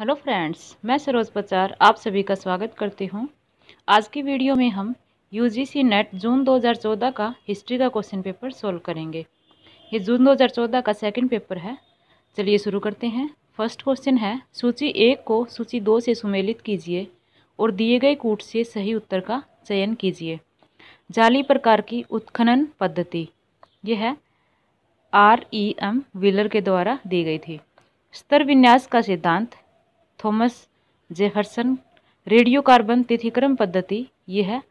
hello friends मैं सरोज पचार आप सभी का स्वागत करती हूं आज की वीडियो में हम यूजीसी नेट जून 2014 का हिस्ट्री का क्वेश्चन पेपर सॉल्व करेंगे ये जून 2014 का सेकंड पेपर है चलिए शुरू करते हैं फर्स्ट क्वेश्चन है सूची एक को सूची दो से सुमेलित कीजिए और दिए गए कूट से सही उत्तर का चयन कीजिए जाली प्रकार की उत्खनन पद्धति यह है आर ई एम व्हीलर के द्वारा दी गई थी स्तर विन्यास का सिद्धांत थॉमस जेहरसन रेडियो कार्बन तिथिक्रम पद्धति ये है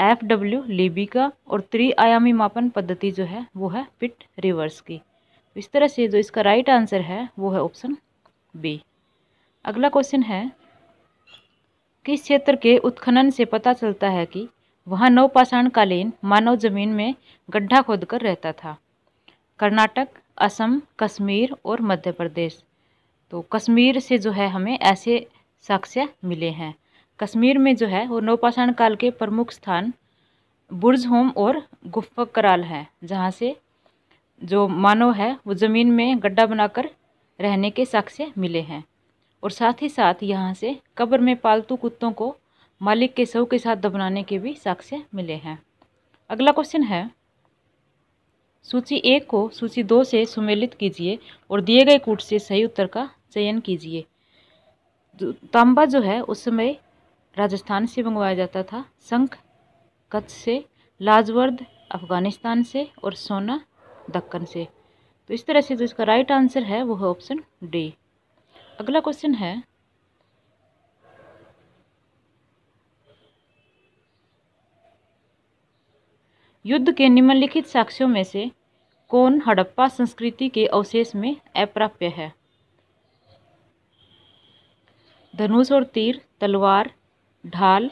एफ डब्ल्यू लीबी का और त्रिआयामी मापन पद्धति जो है वो है पिट रिवर्स की इस तरह से जो इसका राइट आंसर है वो है ऑप्शन बी अगला क्वेश्चन है किस क्षेत्र के उत्खनन से पता चलता है कि वहाँ नवपाषाणकालीन मानव जमीन में गड्ढा खोदकर रहता था कर्नाटक असम कश्मीर और मध्य प्रदेश तो कश्मीर से जो है हमें ऐसे साक्ष्य मिले हैं कश्मीर में जो है वो नौपाषाण काल के प्रमुख स्थान बुर्ज होम और गुफ्फा कराल है जहाँ से जो मानव है वो ज़मीन में गड्ढा बनाकर रहने के साक्ष्य मिले हैं और साथ ही साथ यहाँ से कब्र में पालतू कुत्तों को मालिक के शव के साथ दबनाने के भी साक्ष्य मिले हैं अगला क्वेश्चन है सूची एक को सूची दो से सुमेलित कीजिए और दिए गए कूट से सही उत्तर का चयन कीजिए तांबा जो है उस समय राजस्थान से मंगवाया जाता था शंख कच्छ से लाजवर्द अफ़गानिस्तान से और सोना दक्कन से तो इस तरह से जो इसका राइट आंसर है वो है ऑप्शन डी अगला क्वेश्चन है युद्ध के निम्नलिखित साक्ष्यों में से कौन हड़प्पा संस्कृति के अवशेष में अप्राप्य है धनुष और तीर तलवार ढाल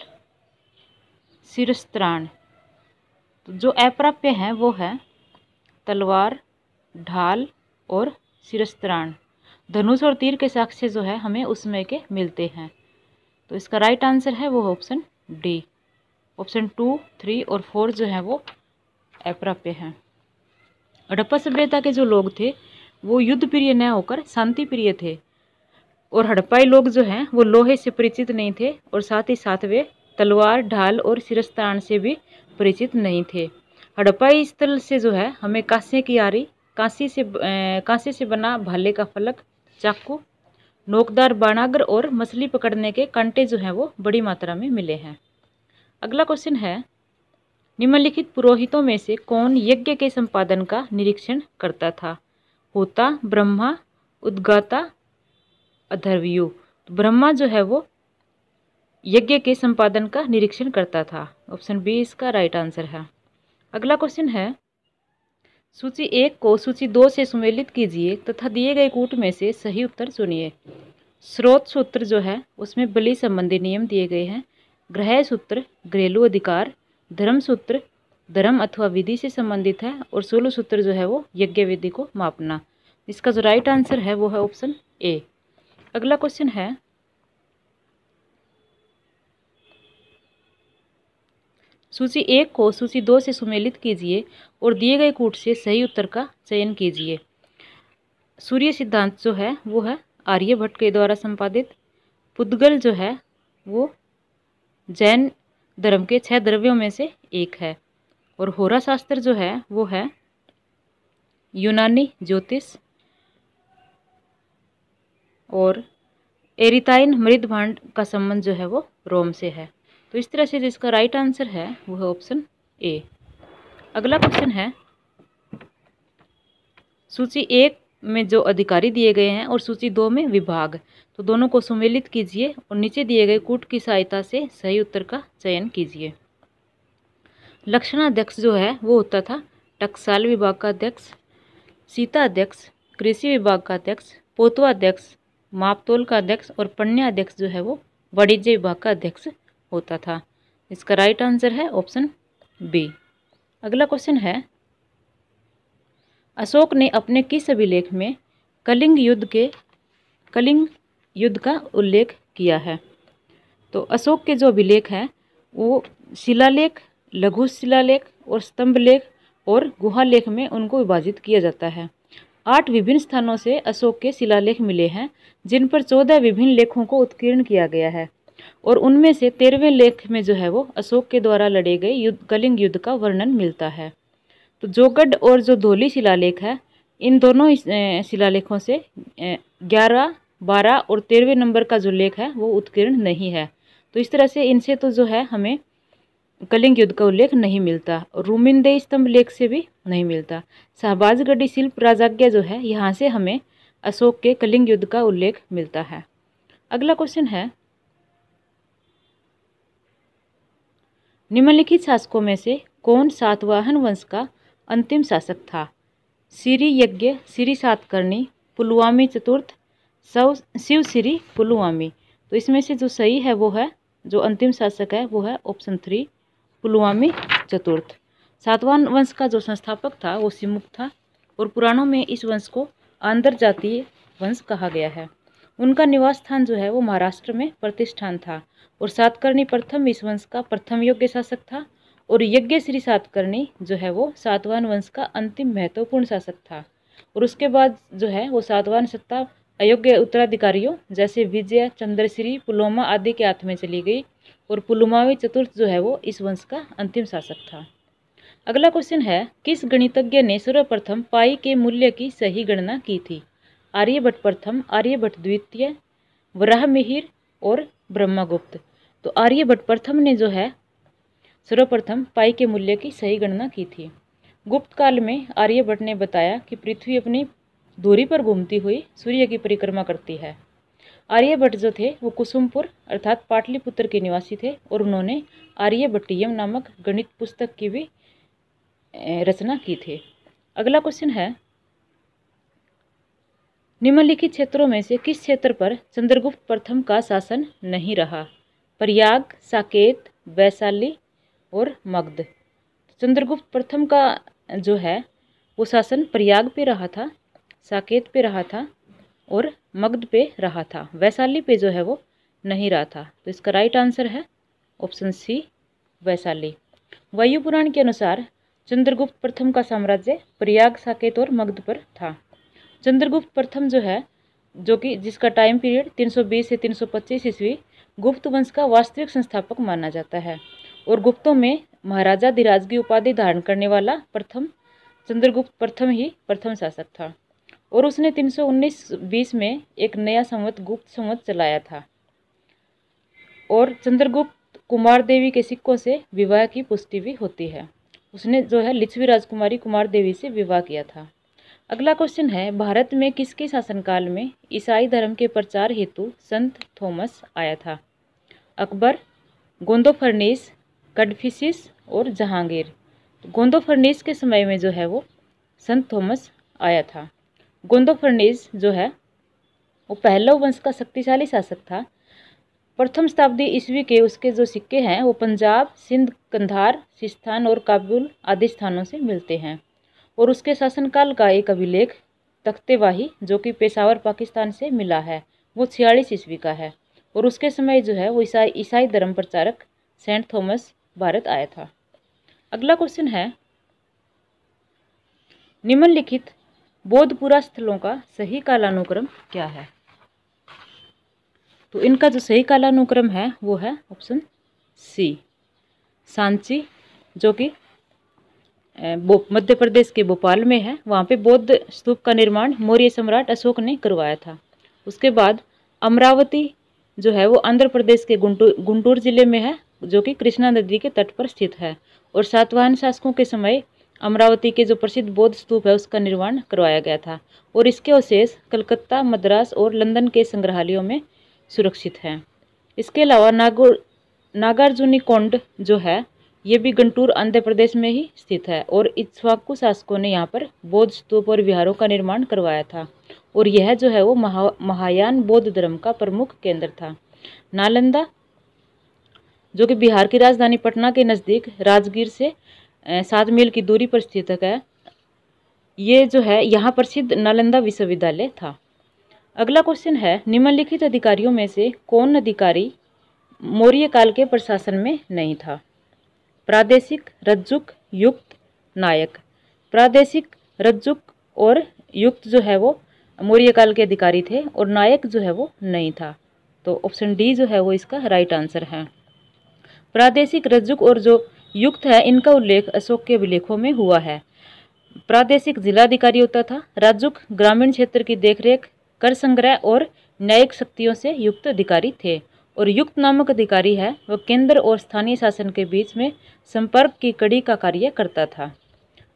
सिरस्त्राण तो जो अप्राप्य हैं वो है तलवार ढाल और सिरस्त्राण धनुष और तीर के साक्ष्य जो है हमें उसमें के मिलते हैं तो इसका राइट आंसर है वो option D option two three और फोर जो है वो अप्राप्य हैं हड़प्पा सभ्यता के जो लोग थे वो युद्ध प्रिय न होकर शांति प्रिय थे और हड़प्पाई लोग जो हैं वो लोहे से परिचित नहीं थे और साथ ही साथ वे तलवार ढाल और सिरस्तान से भी परिचित नहीं थे हड़प्पाई स्थल से जो है हमें कांसे की आरी कांसी से कांसे से बना भाले का फलक चाकू नोकदार बाणागर और मछली पकड़ने के कांटे जो हैं वो बड़ी मात्रा में मिले हैं अगला क्वेश्चन है निम्नलिखित पुरोहितों में से कौन यज्ञ के संपादन का निरीक्षण करता था होता ब्रह्मा उद्गाता अधर्वयु तो ब्रह्मा जो है वो यज्ञ के संपादन का निरीक्षण करता था ऑप्शन बी इसका राइट आंसर है अगला क्वेश्चन है सूची एक को सूची दो से सुमेलित कीजिए तथा दिए गए कूट में से सही उत्तर सुनिए स्रोत सूत्र जो है उसमें बलि संबंधी नियम दिए गए हैं ग्रह सूत्र घरेलू अधिकार धर्म सूत्र धर्म अथवा विधि से संबंधित है और सोलह सूत्र जो है वो यज्ञ विधि को मापना इसका जो राइट आंसर है वो है ऑप्शन ए अगला क्वेश्चन है सूची एक को सूची दो से सुमेलित कीजिए और दिए गए कूट से सही उत्तर का चयन कीजिए सूर्य सिद्धांत जो है वो है आर्यभट्ट के द्वारा संपादित पुद्गल जो है वो जैन धर्म के छह द्रव्यों में से एक है और होरा शास्त्र जो है वो है यूनानी ज्योतिष और एरिताइन मृदभांड का संबंध जो है वो रोम से है तो इस तरह से जिसका राइट आंसर है वो है ऑप्शन ए अगला क्वेश्चन है सूची एक में जो अधिकारी दिए गए हैं और सूची दो में विभाग तो दोनों को सुमेलित कीजिए और नीचे दिए गए कूट की सहायता से सही उत्तर का चयन कीजिए लक्षणाध्यक्ष जो है वो होता था टकसाल विभाग का अध्यक्ष सीता अध्यक्ष कृषि विभाग का अध्यक्ष पोतवा अध्यक्ष मापतोल का अध्यक्ष और पण्य अध्यक्ष जो है वो वाणिज्य विभाग का अध्यक्ष होता था इसका राइट आंसर है ऑप्शन बी अगला क्वेश्चन है अशोक ने अपने किस अभिलेख में कलिंग युद्ध के कलिंग युद्ध का उल्लेख किया है तो अशोक के जो अभिलेख हैं वो शिलालेख लघु शिलालेख और स्तंभ लेख और गुहा लेख में उनको विभाजित किया जाता है आठ विभिन्न स्थानों से अशोक के शिलालेख मिले हैं जिन पर चौदह विभिन्न लेखों को उत्कीर्ण किया गया है और उनमें से तेरहवें लेख में जो है वो अशोक के द्वारा लड़े गए युद्ध कलिंग युद्ध का वर्णन मिलता है तो जोगढ़ और जो धोली शिलालेख है इन दोनों शिलालेखों से ग्यारह बारह और तेरहवें नंबर का जो लेख है वो उत्कीर्ण नहीं है तो इस तरह से इनसे तो जो है हमें कलिंग युद्ध का उल्लेख नहीं मिलता रूमिंदे स्तंभ लेख से भी नहीं मिलता शाहबाजगढ़ी शिल्प राजाज्ञा जो है यहाँ से हमें अशोक के कलिंग युद्ध का उल्लेख मिलता है अगला क्वेश्चन है निम्नलिखित शासकों में से कौन सातवाहन वंश का अंतिम शासक था श्री यज्ञ श्री सातकर्णी पुलवामी चतुर्थ सौ शिव श्री पुलवामी तो इसमें से जो सही है वो है जो अंतिम शासक है वो है ऑप्शन थ्री पुलवामी चतुर्थ सातवान वंश का जो संस्थापक था वो सिमुक था और पुराणों में इस वंश को आंध्र जातीय वंश कहा गया है उनका निवास स्थान जो है वो महाराष्ट्र में प्रतिष्ठान था और सातकर्णी प्रथम इस वंश का प्रथम योग्य शासक था और यज्ञ श्री सातकर्णी जो है वो सातवान वंश का अंतिम महत्वपूर्ण शासक था और उसके बाद जो है वो सातवान सत्ता अयोग्य उत्तराधिकारियों जैसे विजय चंद्रश्री पुलोमा आदि के हाथ में चली गई और पुलुमावी चतुर्थ जो है वो इस वंश का अंतिम शासक था अगला क्वेश्चन है किस गणितज्ञ ने सर्वप्रथम पाई के मूल्य की सही गणना की थी आर्यभट्ट प्रथम आर्यभट्ट द्वितीय वराह मिहिर और ब्रह्मागुप्त तो आर्यभट्ट प्रथम ने जो है सर्वप्रथम पाई के मूल्य की सही गणना की थी गुप्त काल में आर्यभट्ट ने बताया कि पृथ्वी अपनी दूरी पर घूमती हुई सूर्य की परिक्रमा करती है आर्यभट्ट जो थे वो कुसुमपुर अर्थात पाटलिपुत्र के निवासी थे और उन्होंने आर्यभट्टियम नामक गणित पुस्तक की भी रचना की थी अगला क्वेश्चन है निम्नलिखित क्षेत्रों में से किस क्षेत्र पर चंद्रगुप्त प्रथम का शासन नहीं रहा प्रयाग साकेत वैशाली और मगध चंद्रगुप्त प्रथम का जो है वो शासन प्रयाग पे रहा था साकेत पे रहा था और मगध पे रहा था वैशाली पे जो है वो नहीं रहा था तो इसका राइट आंसर है ऑप्शन सी वैशाली वायु पुराण के अनुसार चंद्रगुप्त प्रथम का साम्राज्य प्रयाग साकेत और मगध पर था चंद्रगुप्त प्रथम जो है जो कि जिसका टाइम पीरियड 320 से 325 ईस्वी गुप्त वंश का वास्तविक संस्थापक माना जाता है और गुप्तों में महाराजा धीराजगी उपाधि धारण करने वाला प्रथम चंद्रगुप्त प्रथम ही प्रथम शासक था और उसने 319 बीस में एक नया संवत गुप्त संवत चलाया था और चंद्रगुप्त कुमार देवी के सिक्कों से विवाह की पुष्टि भी होती है उसने जो है लिच्छवी राजकुमारी कुमार देवी से विवाह किया था अगला क्वेश्चन है भारत में किसके शासनकाल में ईसाई धर्म के प्रचार हेतु संत थॉमस आया था अकबर गोंदो फर्नीस कडफिसिस और जहांगीर तो गोंदो फर्नीस के समय में जो है वो संत थॉमस आया था गोंदो फर्नेस जो है वो पहला वंश का शक्तिशाली शासक था प्रथम शताब्दी ईस्वी के उसके जो सिक्के हैं वो पंजाब सिंध कंधार सिस्थान और काबुल आदि स्थानों से मिलते हैं और उसके शासनकाल का एक अभिलेख तख्तेवाही जो कि पेशावर पाकिस्तान से मिला है वो छियालीस ईस्वी का है और उसके समय जो है वो ईसाई ईसाई धर्म प्रचारक सेंट थॉमस भारत आया था अगला क्वेश्चन है निम्नलिखित बोधपुरा स्थलों का सही कालानुक्रम क्या है तो इनका जो सही कालानुक्रम है वो है ऑप्शन सी सांची जो कि मध्य प्रदेश के भोपाल में है वहाँ पे बौद्ध स्तूप का निर्माण मौर्य सम्राट अशोक ने करवाया था उसके बाद अमरावती जो है वो आंध्र प्रदेश के गुंटूर गुंटूर जिले में है जो कि कृष्णा नदी के तट पर स्थित है और सातवाहन शासकों के समय अमरावती के जो प्रसिद्ध बौद्ध स्तूप है उसका निर्माण करवाया गया था और इसके अवशेष कलकत्ता मद्रास और लंदन के संग्रहालयों में सुरक्षित हैं इसके अलावा नागार्जुनी कोंड जो है ये भी गंटूर आंध्र प्रदेश में ही स्थित है और इच्छवाकू शासकों ने यहाँ पर बौद्ध स्तूप और विहारों का निर्माण करवाया था और यह जो है वो महा महायान बौद्ध धर्म का प्रमुख केंद्र था नालंदा जो कि बिहार की राजधानी पटना के नज़दीक राजगीर से सात मील की दूरी पर स्थित है ये जो है यहाँ प्रसिद्ध नालंदा विश्वविद्यालय था अगला क्वेश्चन है निम्नलिखित अधिकारियों में से कौन अधिकारी मौर्य काल के प्रशासन में नहीं था प्रादेशिक रज्जुक युक्त नायक प्रादेशिक रज्जुक और युक्त जो है वो मौर्य काल के अधिकारी थे और नायक जो है वो नहीं था तो ऑप्शन डी जो है वो इसका राइट आंसर है प्रादेशिक रज्जुक और जो युक्त है इनका उल्लेख अशोक के अभिलेखों में हुआ है प्रादेशिक जिलाधिकारी होता था राजुक ग्रामीण क्षेत्र की देखरेख कर संग्रह और न्यायिक शक्तियों से युक्त अधिकारी थे और युक्त नामक अधिकारी है वह केंद्र और स्थानीय शासन के बीच में संपर्क की कड़ी का कार्य करता था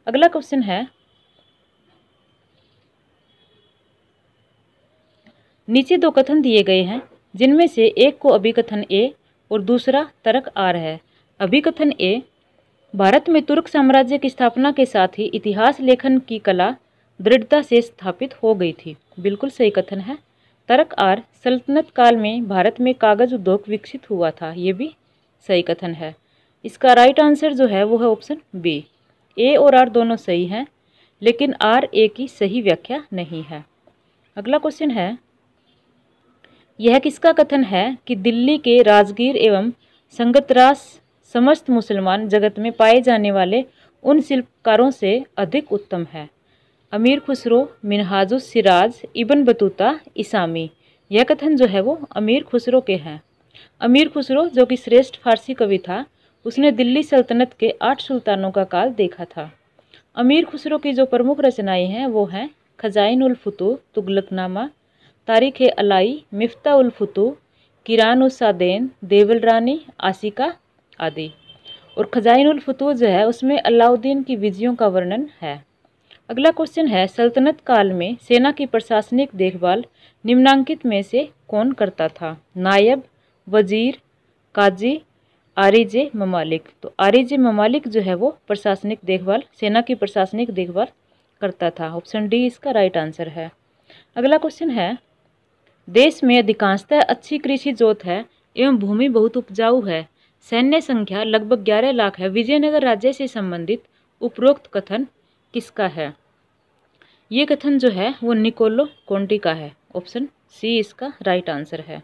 अगला क्वेश्चन है नीचे दो कथन दिए गए हैं जिनमें से एक को अभिकथन ए और दूसरा तर्क आर है अभिकथन ए भारत में तुर्क साम्राज्य की स्थापना के साथ ही इतिहास लेखन की कला दृढ़ता से स्थापित हो गई थी बिल्कुल सही कथन है तर्क आर सल्तनत काल में भारत में कागज़ उद्योग विकसित हुआ था ये भी सही कथन है इसका राइट आंसर जो है वो है ऑप्शन बी ए और आर दोनों सही हैं लेकिन आर ए की सही व्याख्या नहीं है अगला क्वेश्चन है यह किसका कथन है कि दिल्ली के राजगीर एवं संगतरास समस्त मुसलमान जगत में पाए जाने वाले उन शिल्पकारों से अधिक उत्तम है अमीर खुसरो मिनहाजु सिराज इबन बतूता इसामी यह कथन जो है वो अमीर खुसरो के हैं अमीर खुसरो जो कि श्रेष्ठ फारसी कवि था उसने दिल्ली सल्तनत के आठ सुल्तानों का काल देखा था अमीर खुसरो की जो प्रमुख रचनाएं हैं वो हैं खजाइन उलफुतु तुगलकनामा तारीख अलाई मिफ्ता उलफुतु किरान उसादेन देवल रानी आसिका आदि और ख़जाइनफतूह जो है उसमें अलाउद्दीन की विजयों का वर्णन है अगला क्वेश्चन है सल्तनत काल में सेना की प्रशासनिक देखभाल निम्नांकित में से कौन करता था नायब वजीर काजी आरिजे ममालिक तो आरिजे ममालिक जो है वो प्रशासनिक देखभाल सेना की प्रशासनिक देखभाल करता था ऑप्शन डी इसका राइट आंसर है अगला क्वेश्चन है देश में अधिकांशतः अच्छी कृषि जोत है एवं भूमि बहुत उपजाऊ है सैन्य संख्या लगभग ग्यारह लाख है विजयनगर राज्य से संबंधित उपरोक्त कथन किसका है ये कथन जो है वो निकोलो कोंटी का है ऑप्शन सी इसका राइट आंसर है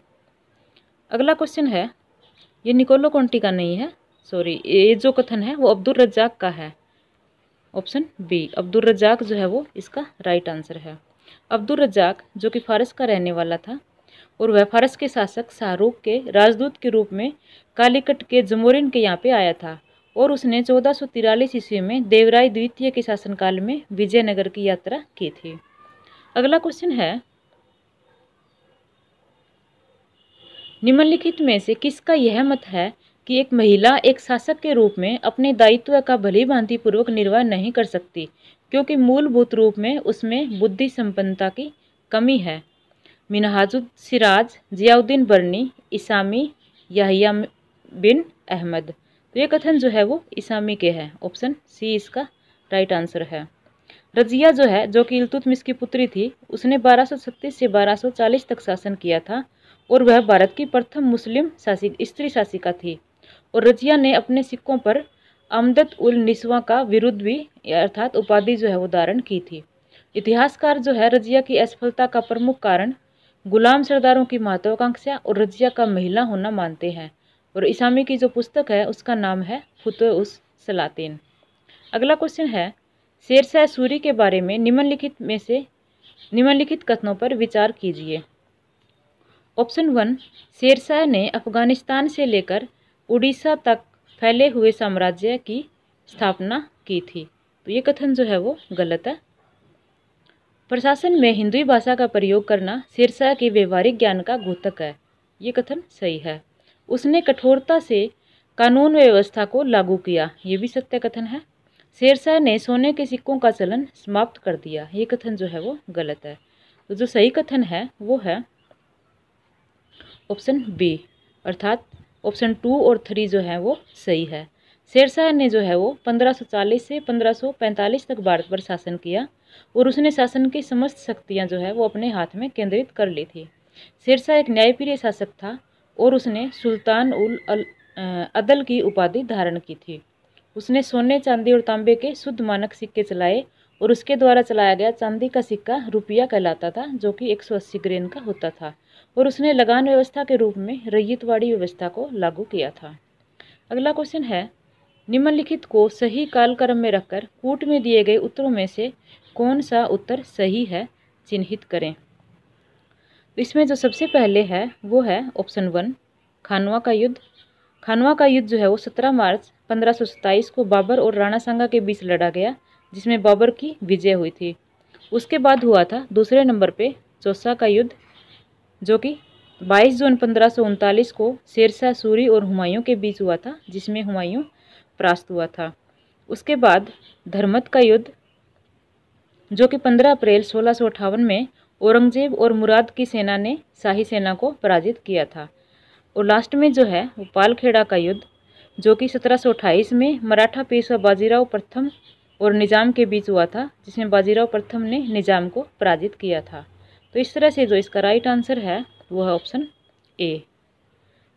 अगला क्वेश्चन है ये निकोलो कोंटी का नहीं है सॉरी ये जो कथन है वो अब्दुल रज्जाक का है ऑप्शन बी अब्दुल रज्जाक जो है वो इसका राइट आंसर है अब्दुल रज्जाक जो कि फारस का रहने वाला था और वह फारस के शासक शाहरुख के राजदूत के रूप में कालीकट के जमोरिन के यहाँ पे आया था और उसने चौदह सौ तिरालीस ईस्वी में देवराय द्वितीय के शासनकाल में विजयनगर की यात्रा की थी अगला क्वेश्चन है निम्नलिखित में से किसका यह मत है कि एक महिला एक शासक के रूप में अपने दायित्व का भली भांति पूर्वक निर्वाह नहीं कर सकती क्योंकि मूलभूत रूप में उसमें बुद्धि संपन्नता की कमी है मिनहाजुद सिराज जियाउद्दीन बर्नी इसामी याहिया बिन अहमद तो ये कथन जो है वो इसामी के है ऑप्शन सी इसका राइट आंसर है रजिया जो है जो कि इलतुतमिस की पुत्री थी उसने 1236 से 1240 तक शासन किया था और वह भारत की प्रथम मुस्लिम शासिक स्त्री शासिका थी और रजिया ने अपने सिक्कों पर अमदत उल निस्वा का विरुद्ध भी अर्थात उपाधि जो है वो धारण की थी इतिहासकार जो है रजिया की असफलता का प्रमुख कारण गुलाम सरदारों की महत्वाकांक्षा और रजिया का महिला होना मानते हैं और इसामी की जो पुस्तक है उसका नाम है फुत उस सलातीन अगला क्वेश्चन है शेरशाह सूरी के बारे में निम्नलिखित में से निम्नलिखित कथनों पर विचार कीजिए ऑप्शन वन शेरशाह ने अफगानिस्तान से लेकर उड़ीसा तक फैले हुए साम्राज्य की स्थापना की थी तो ये कथन जो है वो गलत है प्रशासन में हिंदी भाषा का प्रयोग करना सिरसा के व्यवहारिक ज्ञान का घोतक है ये कथन सही है उसने कठोरता से कानून व्यवस्था को लागू किया ये भी सत्य कथन है शेरशाह ने सोने के सिक्कों का चलन समाप्त कर दिया ये कथन जो है वो गलत है तो जो सही कथन है वो है ऑप्शन बी अर्थात ऑप्शन टू और थ्री जो है वो सही है शेरशाह ने जो है वो 1540 से 1545 तक भारत पर शासन किया और उसने शासन की समस्त शक्तियाँ जो है वो अपने हाथ में केंद्रित कर ली थी शेरशाह एक न्यायप्रिय शासक था और उसने सुल्तान उल अल, अदल की उपाधि धारण की थी उसने सोने चांदी और तांबे के शुद्ध मानक सिक्के चलाए और उसके द्वारा चलाया गया चांदी का सिक्का रुपया कहलाता था जो कि 180 ग्रेन का होता था और उसने लगान व्यवस्था के रूप में रैयतवाड़ी व्यवस्था को लागू किया था अगला क्वेश्चन है निम्नलिखित को सही कालक्रम में रखकर कूट में दिए गए उत्तरों में से कौन सा उत्तर सही है चिन्हित करें इसमें जो सबसे पहले है वो है ऑप्शन वन खानवा का युद्ध खानवा का युद्ध जो है वो सत्रह मार्च पंद्रह को बाबर और राणा सांगा के बीच लड़ा गया जिसमें बाबर की विजय हुई थी उसके बाद हुआ था दूसरे नंबर पे चौसा का युद्ध जो कि 22 जून पंद्रह को शेरशाह सूरी और हुमायूं के बीच हुआ था जिसमें हुमायूं परास्त हुआ था उसके बाद धर्मत का युद्ध जो कि 15 अप्रैल सोलह में औरंगजेब और मुराद की सेना ने शाही सेना को पराजित किया था और लास्ट में जो है वो पालखेड़ा का युद्ध जो कि 1728 में मराठा पेशवा बाजीराव प्रथम और निज़ाम के बीच हुआ था जिसमें बाजीराव प्रथम ने निज़ाम को पराजित किया था तो इस तरह से जो इसका राइट आंसर है वो है ऑप्शन ए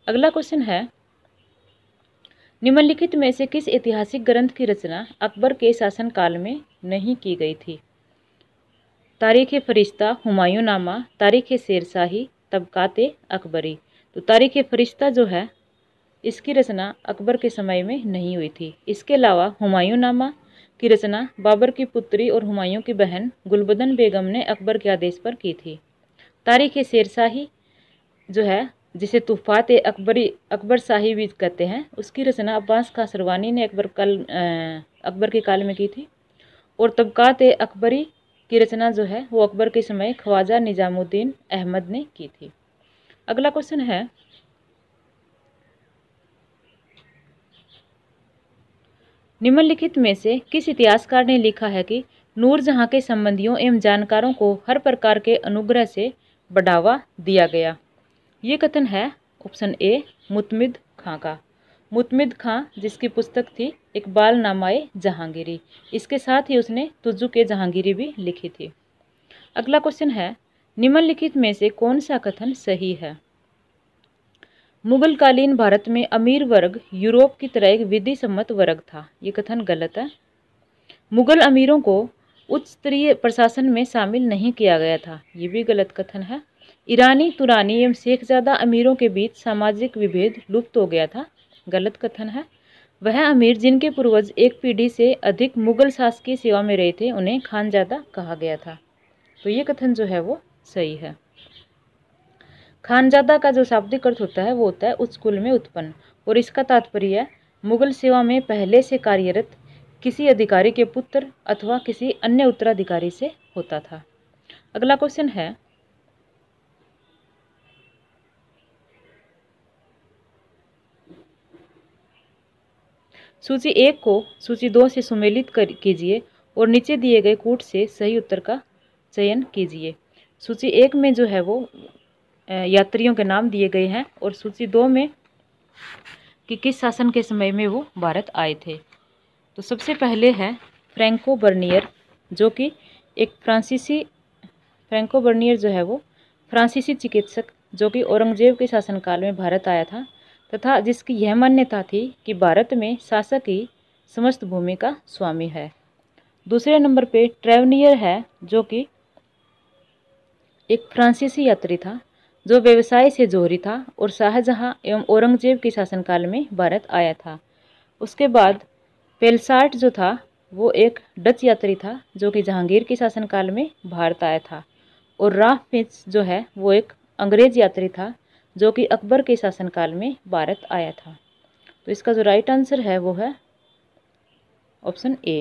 अगला क्वेश्चन है निम्नलिखित में से किस ऐतिहासिक ग्रंथ की रचना अकबर के शासनकाल में नहीं की गई थी तारीख़ फ़रिश्ता हुमायूँ नामा तारीख़ शेरशाही तबक़ात अकबरी तो तारीख़ फ़रिश्ता जो है इसकी रचना अकबर के समय में नहीं हुई थी इसके अलावा हमायूँ नामा की रचना बाबर की पुत्री और हुमायूँ की बहन गुलबदन बेगम ने अकबर के आदेश पर की थी तारीख़ शेरशाही जो है जिसे तुफ़ात अकबरी अकबर शाही भी कहते हैं उसकी रचना अब्बास खासरवानी ने अकबर कल अकबर के काल में की थी और तबक़ात अकबरी की रचना जो है वो अकबर के समय ख्वाजा निजामुद्दीन अहमद ने की थी अगला क्वेश्चन है निम्नलिखित में से किस इतिहासकार ने लिखा है कि नूरजहाँ के संबंधियों एवं जानकारों को हर प्रकार के अनुग्रह से बढ़ावा दिया गया ये कथन है ऑप्शन ए मुतमिद खां का मुतमिद खां जिसकी पुस्तक थी इकबाल नामाए जहांगीरी इसके साथ ही उसने तुजु के जहांगीरी भी लिखी थी अगला क्वेश्चन है निम्नलिखित में से कौन सा कथन सही है मुगलकालीन भारत में अमीर वर्ग यूरोप की तरह एक विधि सम्मत वर्ग था ये कथन गलत है मुगल अमीरों को उच्च स्तरीय प्रशासन में शामिल नहीं किया गया था ये भी गलत कथन है ईरानी तुरानी एवं शेखजादा अमीरों के बीच सामाजिक विभेद लुप्त हो गया था गलत कथन है वह अमीर जिनके पूर्वज एक पीढ़ी से अधिक मुगल शासकीय सेवा में रहे थे उन्हें खानजादा कहा गया था तो ये कथन जो है वो सही है खानजादा का जो शाब्दिक अर्थ होता है वो होता है उस कुल में उत्पन्न और इसका तात्पर्य है मुगल सेवा में पहले से कार्यरत किसी अधिकारी के पुत्र अथवा किसी अन्य उत्तराधिकारी से होता था अगला क्वेश्चन है सूची एक को सूची दो से सुमेलित कर कीजिए और नीचे दिए गए कूट से सही उत्तर का चयन कीजिए सूची एक में जो है वो यात्रियों के नाम दिए गए हैं और सूची दो में कि किस शासन के समय में वो भारत आए थे तो सबसे पहले है फ्रेंको बर्नियर जो कि एक फ्रांसीसी फ्रेंको बर्नियर जो है वो फ्रांसीसी चिकित्सक जो कि औरंगजेब के शासनकाल में भारत आया था तथा जिसकी यह मान्यता थी कि भारत में शासक ही समस्त भूमि का स्वामी है दूसरे नंबर पे ट्रेवनियर है जो कि एक फ्रांसीसी यात्री था जो व्यवसाय से जोहरी था और शाहजहाँ एवं औरंगजेब के शासनकाल में भारत आया था उसके बाद पेलसार्ट जो था वो एक डच यात्री था जो कि जहांगीर के शासनकाल में भारत आया था और राफ पिंस जो है वो एक अंग्रेज यात्री था जो कि अकबर के शासनकाल में भारत आया था तो इसका जो राइट आंसर है वो है ऑप्शन ए